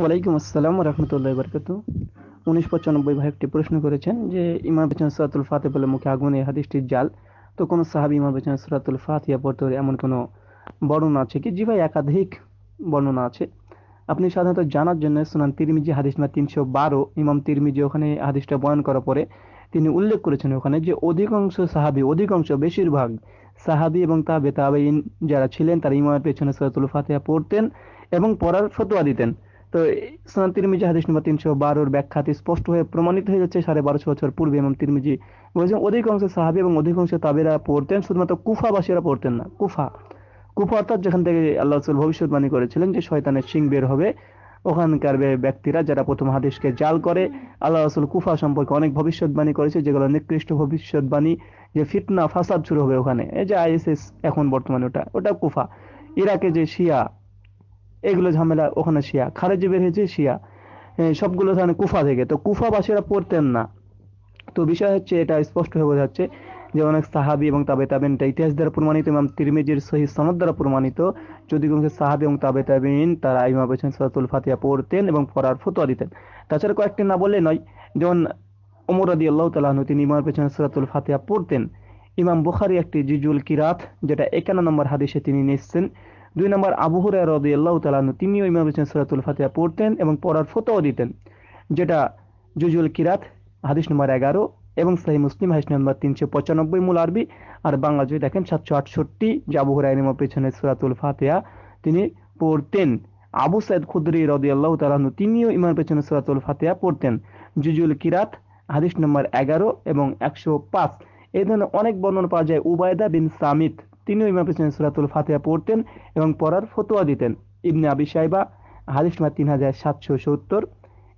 ওয়ালাইকুম আসসালাম রহমতুল্লাহ বরকত উনিশ পঁচানব্বই ভাই একটি প্রশ্ন করেছেন যে ইমাম বেচন সুরাতুল ফাতে বলে মুখে আগুন এই হাদিসটির জাল তো কোনো সাহাবি ইমাম বেচন সরাতুল ফাতিয়া পড়তে হলে এমন কোনো বর্ণনা আছে কি জি ভাই একাধিক বর্ণনা আছে আপনি সাধারণত জানার জন্য সুনান তিরমিজি হাদিস না তিনশো বারো ইমাম তিরমিজি ওখানে হাদিসটা বয়ন করার পরে তিনি উল্লেখ করেছেন ওখানে যে অধিকাংশ সাহাবি অধিকাংশ বেশিরভাগ সাহাবি এবং তাবে তাবেইন যারা ছিলেন তারা ইমামের পেছনে সুরাতুল ফাতেহা পড়তেন এবং পড়ার ফতোয়া দিতেন তো সুনান তিরমিজি হাদিস নম্বর তিনশো বারোর ব্যাখ্যাতে স্পষ্ট হয়ে প্রমাণিত হয়ে যাচ্ছে সাড়ে বারোশো বছর পূর্বে এবং তিরমিজি বলেছেন অধিকাংশ সাহাবি এবং অধিকাংশ তাবেরা পড়তেন শুধুমাত্র কুফাবাসীরা পড়তেন না কুফা কুফা অর্থাৎ যেখান থেকে আল্লাহ রসুল ভবিষ্যৎবাণী করেছিলেন যে শয়তানের সিং বের হবে ওখানকার ব্যক্তিরা যারা প্রথম হাদিসকে জাল করে আল্লাহ রসুল কুফা সম্পর্কে অনেক ভবিষ্যৎবাণী করেছে যেগুলো নিকৃষ্ট ভবিষ্যৎবাণী যে ফিতনা ফাসাদ শুরু হবে ওখানে এই যে আইএসএস এখন বর্তমানে ওটা ওটা কুফা ইরাকে যে শিয়া এগুলো ঝামেলা ওখানে শিয়া খারেজে বের হয়েছে শিয়া সবগুলো ধরেন কুফা থেকে তো কুফাবাসীরা পড়তেন না তো বিষয় হচ্ছে এটা স্পষ্ট হয়ে বোঝা যাচ্ছে যে অনেক সাহাবি এবং তাবে তাবেন এটা ইতিহাস দ্বারা প্রমাণিত ইমাম তিরমিজির সহি সনদ দ্বারা প্রমাণিত যদি কোনো সাহাবি এবং তাবে তাবিন তারা ইমা হোসেন সদাতুল ফাতিয়া পড়তেন এবং পড়ার ফতোয়া দিতেন তাছাড়া কয়েকটি না বললে নয় যেমন ওমর আদি আল্লাহ তালাহনু তিনি ইমার পেছনে সদাতুল ফাতিয়া পড়তেন ইমাম বুখারি একটি জিজুল কিরাত যেটা একান্ন নম্বর হাদিসে তিনি নিচ্ছেন দুই নম্বর আবু হুরাই রদিয়াল্লাহ তালানু তিনিও ইমাম হুসেন সুরাতুল ফাতিয়া পড়তেন এবং পড়ার ফতোও দিতেন যেটা জুজুল কিরাত হাদিস নম্বর এগারো এবং সাহি মুসলিম হাদিস নম্বর তিনশো পঁচানব্বই মূল আরবি আর বাংলা যদি দেখেন সাতশো আটষট্টি যে আবু ইমাম পেছনে সুরাতুল ফাতিয়া তিনি পড়তেন আবু সাইদ রদি রদিয়াল্লাহ তালাহনু তিনিও ইমাম পেছনে সুরাতুল ফাতিয়া পড়তেন জুজুল কিরাত হাদিস নম্বর এগারো এবং একশো পাঁচ এই ধরনের অনেক বর্ণনা পাওয়া যায় উবায়দা বিন সামিত তিনিও ইমাম হোসেন সুরাতুল ফাতেহা পড়তেন এবং পড়ার ফতোয়া দিতেন ইবনে আবি সাইবা হাদিস নম্বর তিন হাজার সাতশো সত্তর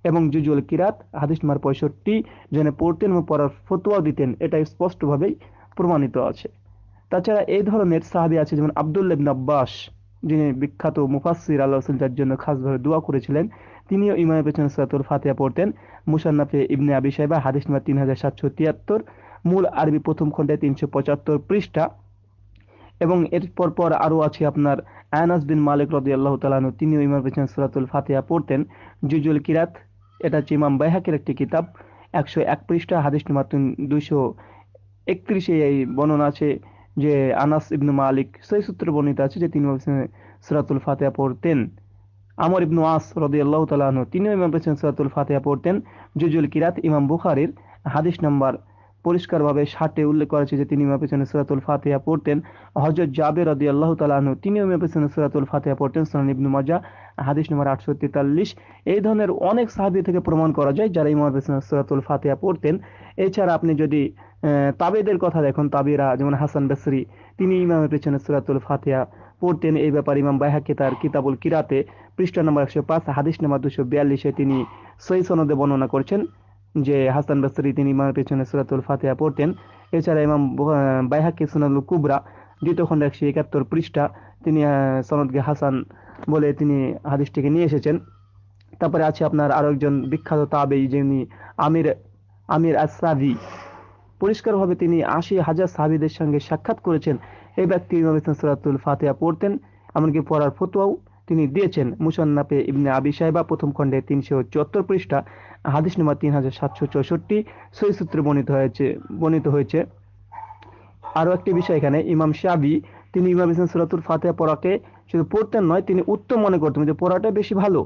এবং জুজুল কিরাত হাদিস নম্বর পঁয়ষট্টি জেনে পড়তেন এবং পড়ার ফতোয়াও দিতেন এটা স্পষ্টভাবেই প্রমাণিত আছে তাছাড়া এই ধরনের সাহাবি আছে যেমন আবদুল্লাব আব্বাস যিনি বিখ্যাত মুফাসির আল্লাহ যার জন্য খাসভাবে দোয়া করেছিলেন তিনিও ইমাম পেছনে সুরাতুল ফাতেহা পড়তেন মুসান্নাফে ইবনে আবি সাহেবা হাদিস নম্বর তিন হাজার সাতশো তিয়াত্তর মূল আরবি প্রথম খণ্ডে তিনশো পঁচাত্তর পৃষ্ঠা এবং এর পর আরও আছে আপনার আয়নাস বিন মালিক রদি আল্লাহ তালাহ তিনিও ইমাম পেছেন সুরাতুল ফাতেহা পড়তেন জুজুল কিরাত এটা হচ্ছে ইমাম বাইহাকের একটি কিতাব একশো এক পৃষ্ঠা হাদিস মাতুন দুইশো একত্রিশে এই বর্ণনা আছে যে আনাস ইবনু মালিক সেই সূত্রে বর্ণিত আছে যে তিনি সুরাতুল ফাতেহা পড়তেন আমর ইবনু আস রদি আল্লাহ তালাহ তিনিও ইমাম পেছেন সুরাতুল ফাতেহা পড়তেন জুজুল কিরাত ইমাম বুখারির হাদিস নাম্বার পরিষ্কারভাবে ষাটে উল্লেখ করেছে যে তিনি ইমামের পেছনে সুরাতুল ফাতিহা পড়তেন হজরত জাবের রদি আল্লাহ তালাহনু তিনি ইমামের পেছনে সুরাতুল ফাতিহা পড়তেন সোনান ইবনু মাজা হাদিস নম্বর আটশো তেতাল্লিশ এই ধরনের অনেক সাহাবি থেকে প্রমাণ করা যায় যারা ইমাম পেছনে সুরাতুল ফাতিহা পড়তেন এছাড়া আপনি যদি তাবেদের কথা দেখুন তাবিরা যেমন হাসান বেসরি তিনি ইমামের পেছনে সুরাতুল ফাতিহা পড়তেন এই ব্যাপারে ইমাম বাইহাকে তার কিতাবুল কিরাতে পৃষ্ঠা নম্বর একশো পাঁচ হাদিস নম্বর দুশো বিয়াল্লিশে তিনি সই সনদে বর্ণনা করছেন যে হাসান বাসরি তিনি ইমামের পেছনে সুরাতুল ফাতেহা পড়তেন এছাড়া ইমাম বাইহাকি সুনাল কুবরা দ্বিতীয় খন্ড একশো একাত্তর পৃষ্ঠা তিনি সনদকে হাসান বলে তিনি হাদিসটিকে নিয়ে এসেছেন তারপরে আছে আপনার আরও একজন বিখ্যাত তাবেই যিনি আমির আমির আসাদি পরিষ্কারভাবে তিনি আশি হাজার সাহাবিদের সঙ্গে সাক্ষাৎ করেছেন এই ব্যক্তি ইমাম ইসলাম সুরাতুল ফাতেহা পড়তেন এমনকি পড়ার ফতোয়াও তিনি দিয়েছেন মুসান্নাফে ইবনে আবি সাহেবা প্রথম খণ্ডে তিনশো চুয়াত্তর পৃষ্ঠা হাদিস নম্বর তিন হাজার সাতশো চৌষট্টি সই সূত্রে বর্ণিত হয়েছে বর্ণিত হয়েছে আরও একটি বিষয় এখানে ইমাম শাবি তিনি ইমাম ইসলাম সুরাতুল ফাতে পড়াকে শুধু পড়তেন নয় তিনি উত্তম মনে করতেন যে পড়াটা বেশি ভালো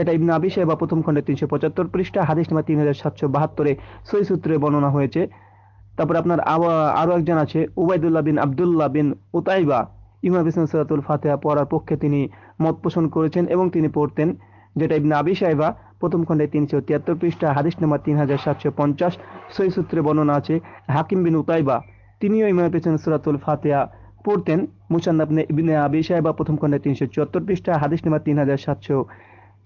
এটা ইবনে আবি সাহেবা প্রথম খণ্ডে তিনশো পঁচাত্তর পৃষ্ঠা হাদিস নম্বর তিন হাজার সাতশো বাহাত্তরে সই সূত্রে বর্ণনা হয়েছে তারপর আপনার আরও একজন আছে উবায়দুল্লাহ বিন আবদুল্লাহ বিন উতাইবা ইমাম ইসলাম সুরাতুল ফাতেহা পড়ার পক্ষে তিনি মত পোষণ করেছেন এবং তিনি পড়তেন যেটা ইবনা আবি সাহেবা প্রথম খণ্ডে তিনশো তিয়াত্তর পৃষ্ঠা হাদিস নাম্বার তিন হাজার সাতশো পঞ্চাশ সই সূত্রে বর্ণনা আছে হাকিম বিন উতাইবা তিনিও ইমামের পেছনে সুরাতুল ফাতেয়া পড়তেন মুসান্নাবনে ইবনে আবি সাহেবা প্রথম খণ্ডে তিনশো চুয়াত্তর পৃষ্ঠা হাদিস নাম্বার তিন হাজার সাতশো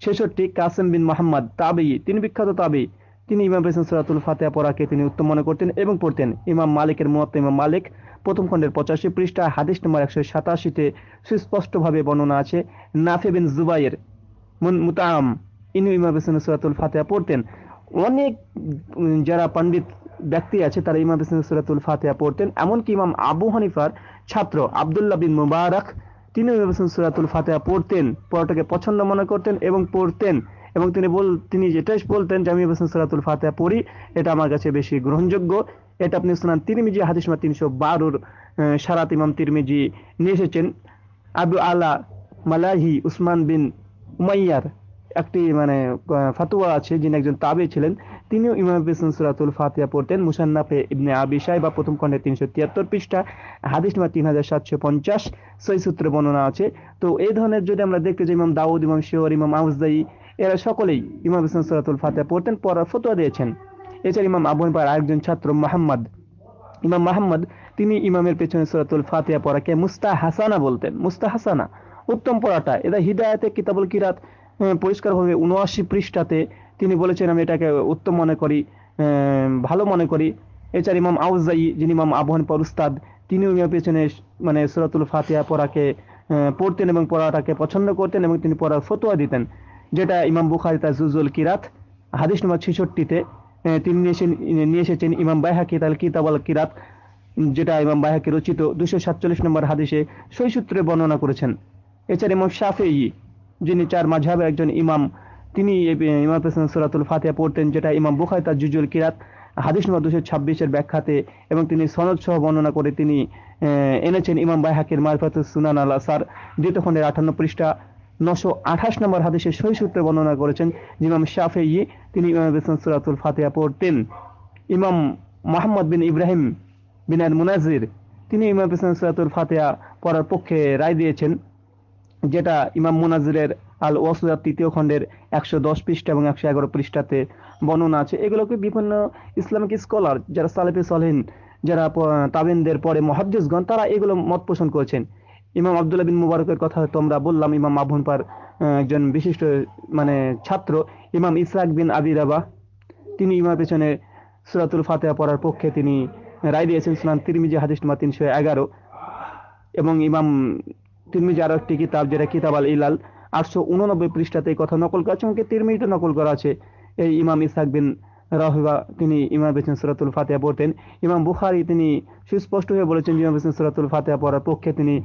ছেষট্টি কাসেম বিন মোহাম্মদ তাবি তিনি বিখ্যাত তাবি তিনি ইমাম পেছনে সুরাতুল ফাতেয়া পড়াকে তিনি উত্তম মনে করতেন এবং পড়তেন ইমাম মালিকের মত ইমাম মালিক প্রথম খণ্ডের পঁচাশি পৃষ্ঠা হাদিস নম্বর একশো সাতাশিতে সুস্পষ্টভাবে বর্ণনা আছে নাফে বিন জুবাইয়ের মুতাম ইনু ইমাম সুরাতুল ফাতেহা পড়তেন অনেক যারা পণ্ডিত ব্যক্তি আছে তারা ইমাম হোসেন সুরাতুল ফাতেহা পড়তেন এমনকি ইমাম আবু হানিফার ছাত্র আবদুল্লাহ বিন মুবারক তিনি ইমাম হোসেন সুরাতুল ফাতেহা পড়তেন পড়াটাকে পছন্দ মনে করতেন এবং পড়তেন এবং তিনি বল তিনি যেটাই বলতেন যে আমি সুরাতুল ফাতেহা পড়ি এটা আমার কাছে বেশি গ্রহণযোগ্য এটা আপনি সুনান তিরমিজি হাদিস মা তিনশো বারোর সারাত ইমাম তিরমিজি নিয়ে এসেছেন আবু আলা মালাহি উসমান বিন উমাইয়ার একটি মানে ফাতুয়া আছে যিনি একজন তাবে ছিলেন তিনিও ইমাম বিসন সুরাতুল ফাতিয়া পড়তেন মুসান্নাফে ইবনে সাহেব বা প্রথম খণ্ডে তিনশো তিয়াত্তর পৃষ্ঠা হাদিস তিন হাজার সাতশো পঞ্চাশ সই সূত্রে বর্ণনা আছে তো এই ধরনের যদি আমরা দেখতে যাই ইমাম দাউদ ইমাম শিওর ইমাম আউজাই এরা সকলেই ইমাম হোসেন সুরাতুল ফাতে পড়তেন পড়ার ফতোয়া দিয়েছেন এছাড়া ইমাম আবু হানিফার আরেকজন ছাত্র মাহমদ ইমাম মাহমদ তিনি ইমামের পেছনে সুরাতুল ফাতিয়া পড়াকে মুস্তা হাসানা বলতেন মুস্তা হাসানা উত্তম পড়াটা এটা হৃদায়তে কিতাবুল কিরাত পরিষ্কারভাবে উনআশি পৃষ্ঠাতে তিনি বলেছেন আমি এটাকে উত্তম মনে করি ভালো মনে করি এছাড়া ইমাম আউজাই যিনি ইমাম আবহান পর উস্তাদ তিনিও ইমামের পেছনে মানে সুরাতুল ফাতিয়া পড়াকে পড়তেন এবং পড়াটাকে পছন্দ করতেন এবং তিনি পড়ার ফতোয়া দিতেন যেটা ইমাম বুখারি তার জুজুল কিরাত হাদিস নম্বর ছেষট্টিতে তিনি নিয়েছেন নিয়ে এসেছেন ইমাম বাইহাকি তাল কিতাবাল কিরাত যেটা ইমাম বাইহাকি রচিত দুশো সাতচল্লিশ নম্বর হাদিসে সই সূত্রে বর্ণনা করেছেন এছাড়া ইমাম শাফেই যিনি চার মাঝাবে একজন ইমাম তিনি ইমাম পেসন সুরাতুল ফাতিয়া পড়তেন যেটা ইমাম বুখারি তার জুজুল কিরাত হাদিস নম্বর দুশো ছাব্বিশের ব্যাখ্যাতে এবং তিনি সনদ সহ বর্ণনা করে তিনি এনেছেন ইমাম বাইহাকির মারফাতুল সুনান আল আসার দ্বিতীয় খণ্ডের আঠান্ন পৃষ্ঠা নশো আঠাশ নম্বর হাদিসে সই সূত্রে বর্ণনা করেছেন ইমাম শাফেই তিনি ইমাম সুরাতুল ফাতেহা পড়তেন ইমাম মোহাম্মদ বিন ইব্রাহিম বিন আল মুনাজির তিনি ইমাম হোসেন সুরাতুল ফাতেহা পড়ার পক্ষে রায় দিয়েছেন যেটা ইমাম মুনাজিরের আল ওয়াসুদার তৃতীয় খণ্ডের একশো দশ পৃষ্ঠা এবং একশো এগারো পৃষ্ঠাতে বর্ণনা আছে এগুলোকে বিভিন্ন ইসলামিক স্কলার যারা সালেফে সলহীন যারা তাবেনদের পরে মহাদ্দেশগণ তারা এগুলো মত পোষণ করেছেন ইমাম আবদুল্লা বিন মুবারকের কথা হয়তো আমরা বললাম ইমাম পার একজন বিশিষ্ট মানে ছাত্র ইমাম ইসরাক বিন আবিরাবা তিনি ইমার পেছনে সুরাতুল ফাতেহা পড়ার পক্ষে তিনি রায় দিয়েছেন সুনান তিরমিজি হাদিস মা তিনশো এগারো এবং ইমাম তিরমিজি আরও একটি কিতাব যেটা কিতাব আল ইলাল আটশো উননব্বই পৃষ্ঠাতে এই কথা নকল করা আছে তিরমিজিতে নকল করা আছে এই ইমাম ইসাক বিন রহবা তিনি ইমাম পেছনে সুরাতুল ফাতেহা পড়তেন ইমাম বুখারি তিনি সুস্পষ্ট হয়ে বলেছেন ইমাম বেছেন সুরাতুল ফাতেহা পড়ার পক্ষে তিনি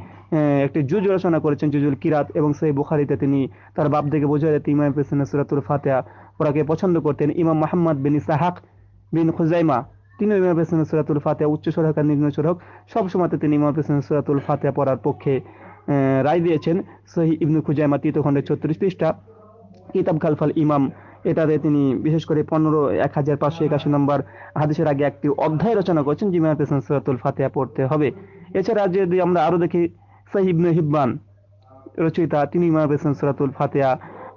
একটি জুজ রচনা করেছেন জুজুল কিরাত এবং সেই বুখারিতে তিনি তার বাপ দেখে বোঝা যায় ইমাম পেসিনা সুরাতুল ফাতেহা ওরাকে পছন্দ করতেন ইমাম মাহমদ বিন ইসাহাক বিন খুজাইমা তিনি ইমাম পেসিন সুরাতুল ফাতেহা উচ্চ সড়ক আর নিম্ন সড়ক সবসময়তে তিনি ইমাম পেসিন সুরাতুল ফাতেহা পড়ার পক্ষে রায় দিয়েছেন সহি ইবনু খুজাইমা তৃতীয়খণ্ডে ছত্রিশ পৃষ্ঠা কিতাব খালফাল ইমাম এটাতে তিনি বিশেষ করে পনেরো এক হাজার পাঁচশো একাশি নম্বর হাদিসের আগে একটি অধ্যায় রচনা করেছেন ইমাম পেসেন সুরাতুল ফাতেহা পড়তে হবে এছাড়া যদি আমরা আরও দেখি সাহিবনে হিব্বান রচয়িতা তিনি ইমাম পেছেন সুরাতুল ফাতেহা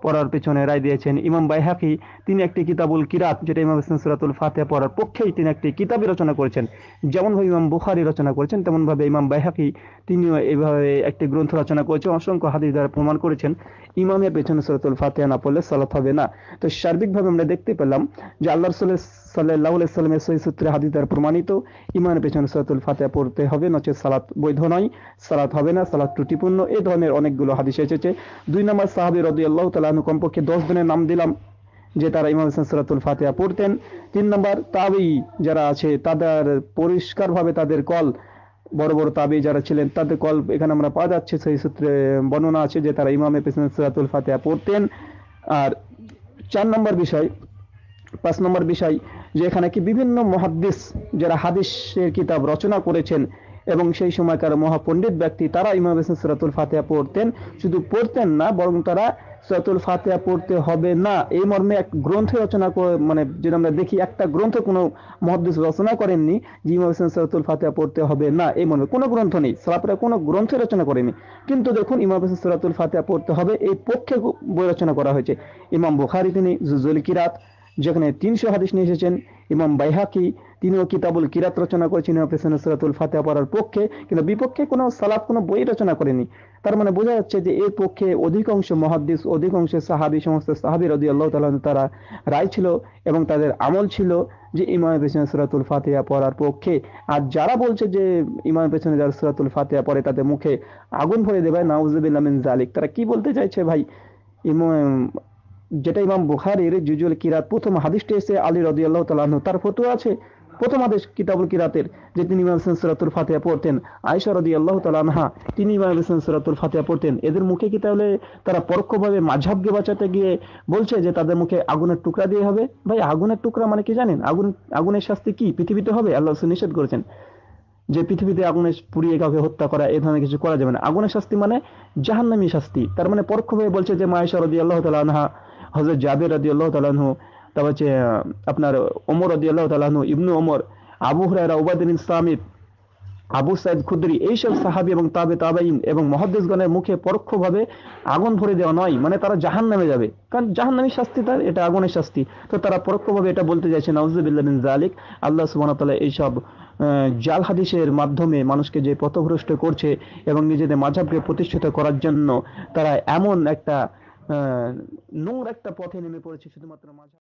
পড়ার পেছনে রায় দিয়েছেন ইমাম বাইহাকি তিনি একটি কিতাবুল কিরাত যেটা ইমাম ইসলাম সুরাতুল ফাতে পড়ার পক্ষেই তিনি একটি কিতাবই রচনা করেছেন যেমনভাবে ইমাম বুখারি রচনা করেছেন তেমনভাবে ইমাম বাইহাকি তিনিও এইভাবে একটি গ্রন্থ রচনা করেছেন অসংখ্য হাদিস দ্বারা প্রমাণ করেছেন ইমামের পেছনে সুরাতুল ফাতে না পড়লে সালাত হবে না তো সার্বিকভাবে আমরা দেখতে পেলাম যে আল্লাহ রসুলের সাল্লাহ সাল্লামের সহি সূত্রে হাদিস দ্বারা প্রমাণিত ইমানের পেছনে সৈয়দুল ফাতেহা পড়তে হবে নচে সালাত বৈধ নয় সালাত হবে না সালাত ত্রুটিপূর্ণ এ ধরনের অনেকগুলো হাদিস এসেছে দুই নম্বর সাহাবি রদি আল্লাহ তালাহনু কমপক্ষে দশ জনের নাম দিলাম যে তারা ইমাম হোসেন সরাতুল ফাতেহা পড়তেন তিন নম্বর তাবেই যারা আছে তাদের পরিষ্কারভাবে তাদের কল বড় বড় তাবি যারা ছিলেন তাদের কল এখানে আমরা পাওয়া যাচ্ছে সেই সূত্রে বর্ণনা আছে যে তারা ইমামে পেছনে সরাতুল ফাতেহা পড়তেন আর চার নম্বর বিষয় পাঁচ নম্বর বিষয় যে এখানে কি বিভিন্ন মহাদ্দিস যারা হাদিসের কিতাব রচনা করেছেন এবং সেই সময়কার মহাপণ্ডিত ব্যক্তি তারা ইমাম হোসেন সুরাতুল ফাতেহা পড়তেন শুধু পড়তেন না বরং তারা সুরাতুল ফাতেহা পড়তে হবে না এই মর্মে এক গ্রন্থ রচনা করে মানে যদি আমরা দেখি একটা গ্রন্থ কোনো মহাদ্দেশ রচনা করেননি যে ইমাম হোসেন সুরাতুল ফাতেহা পড়তে হবে না এই মর্মে কোনো গ্রন্থ নেই সালাপরা কোনো গ্রন্থ রচনা করেনি কিন্তু দেখুন ইমাম হোসেন সুরাতুল ফাতেহা পড়তে হবে এই পক্ষে বই রচনা করা হয়েছে ইমাম বুখারি তিনি জুজুল কিরাত যেখানে তিনশো হাদিস নিয়ে এসেছেন ইমাম বাইহাকি তিনিও কিতাবুল কিরাত রচনা করেছেন অপারেশন সরাতুল ফাতে পড়ার পক্ষে কিন্তু বিপক্ষে কোনো সালাফ কোনো বই রচনা করেনি তার মানে বোঝা যাচ্ছে যে এর পক্ষে অধিকাংশ মহাদিস অধিকাংশ সাহাবি সমস্ত সাহাবি রদি আল্লাহ তাল তারা রায় ছিল এবং তাদের আমল ছিল যে ইমাম পেছনে সুরাতুল ফাতিয়া পড়ার পক্ষে আর যারা বলছে যে ইমাম পেছনে যারা সুরাতুল ফাতিয়া পড়ে তাদের মুখে আগুন ভরে দেবে নাউজুবিল্লামিন জালিক তারা কি বলতে চাইছে ভাই ইমাম যেটা ইমাম বুখারির জুজুল কিরাত প্রথম হাদিসটি এসে আলী রদি আল্লাহ তালাহ তার ফটো আছে প্রথম আদেশ কিতাবুল কিরাতের যে তিনি ইমাম হোসেন সুরাতুল ফাতেহা পড়তেন আয়সা রদি আল্লাহ তালানহা তিনি ইমাম হোসেন সুরাতুল ফাতেহা পড়তেন এদের মুখে কি তাহলে তারা পরোক্ষভাবে মাঝাবকে বাঁচাতে গিয়ে বলছে যে তাদের মুখে আগুনের টুকরা দিয়ে হবে ভাই আগুনের টুকরা মানে কি জানেন আগুন আগুনের শাস্তি কি পৃথিবীতে হবে আল্লাহ নিষেধ করেছেন যে পৃথিবীতে আগুনে পুড়িয়ে কাউকে হত্যা করা এ ধরনের কিছু করা যাবে না আগুনের শাস্তি মানে জাহান্নামি শাস্তি তার মানে পরোক্ষভাবে বলছে যে মায়েশা রদি আল্লাহ তালাহা হজরত জাবির রদি আল্লাহ তালাহু তারপর হচ্ছে আপনার ওমর রদি আল্লাহ তালাহু ইবনু ওমর আবু হরাইরা উবাদিন ইসলামিদ আবু সাইদ খুদ্রি এইসব সাহাবি এবং তাবে তাবাইন এবং মহাদেশগণের মুখে পরোক্ষভাবে আগুন ভরে দেওয়া নয় মানে তারা জাহান নামে যাবে কারণ জাহান নামী শাস্তি তার এটা আগুনের শাস্তি তো তারা পরোক্ষভাবে এটা বলতে চাইছে নওয়াজ বিন জালিক আল্লাহ সুবাহতাল্লাহ এইসব জাল হাদিসের মাধ্যমে মানুষকে যে পথভ্রষ্ট করছে এবং নিজেদের মাঝাবকে প্রতিষ্ঠিত করার জন্য তারা এমন একটা নোংরা একটা পথে নেমে পড়েছে শুধুমাত্র মাঝাব